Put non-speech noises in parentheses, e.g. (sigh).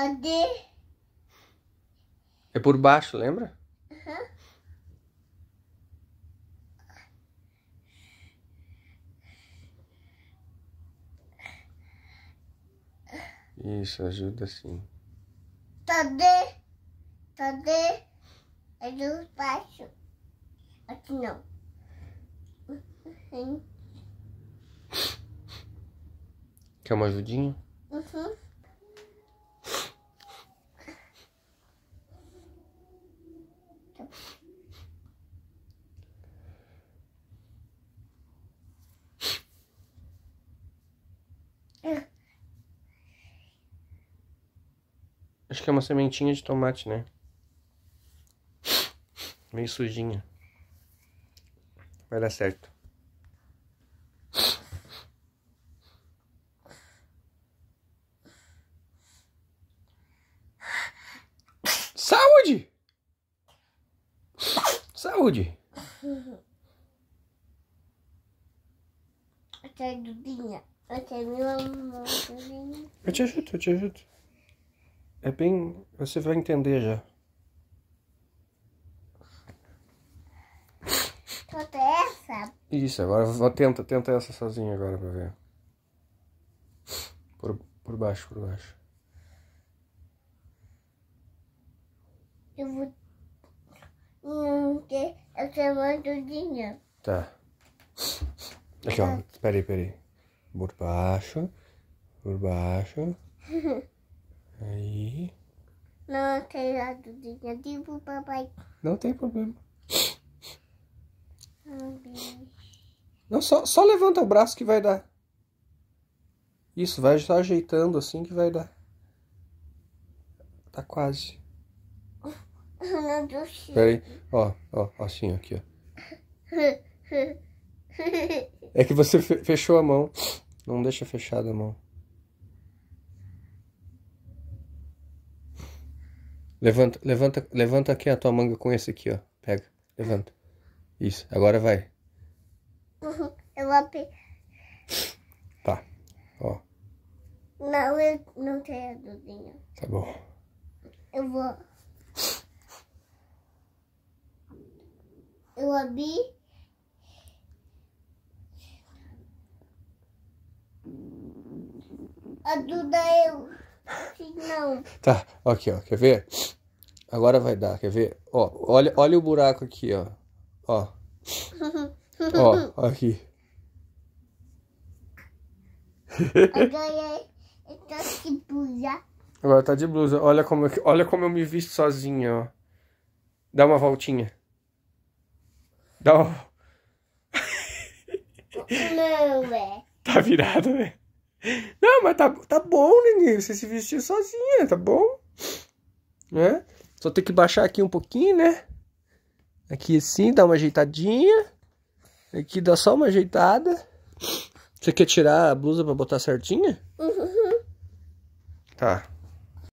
Cadê? É por baixo, lembra? Uhum. Isso, ajuda sim. Cadê? Cadê? É do baixo. Aqui não. Uhum. Quer uma ajudinha? Uhum. Acho que é uma sementinha de tomate, né? Meio sujinha. Vai dar certo. Saúde! saúde? (laughs) Eu te ajudo, eu te ajudo. É bem. Você vai entender já. Tenta essa? Isso, agora tenta, tenta essa sozinha agora pra ver. Por, por baixo, por baixo. Eu vou. Eu tenho muito dinheiro. Tá. Aqui, ó. Espera tá. aí, espera aí. Por baixo. Por baixo. (laughs) aí. Não tem dado dinheiro. o papai. Não tem problema. Não, só, só levanta o braço que vai dar. Isso, vai estar ajeitando assim que vai dar. Tá quase. Peraí, Ó, ó, assim aqui, ó. É que você fechou a mão. Não deixa fechada a mão. Levanta, levanta, levanta aqui a tua manga com esse aqui, ó. Pega, levanta. Isso, agora vai. Eu vou pe... Tá, ó. Não, eu não tenho a dozinha. Tá bom. Eu vou... Eu abri. A eu. Não. Tá, aqui, ó. Quer ver? Agora vai dar, quer ver? Ó, olha, olha o buraco aqui, ó. Ó. ó, (laughs) aqui. Agora eu (laughs) é, é tô tá de blusa. Agora tá de blusa. Olha como, olha como eu me visto sozinha, ó. Dá uma voltinha. Não. Não, é. Tá virado, né? Não, mas tá, tá bom, neném. Você se vestiu sozinha, tá bom? Né? Só tem que baixar aqui um pouquinho, né? Aqui assim, dá uma ajeitadinha. Aqui dá só uma ajeitada. Você quer tirar a blusa pra botar certinha? Uhum. Tá.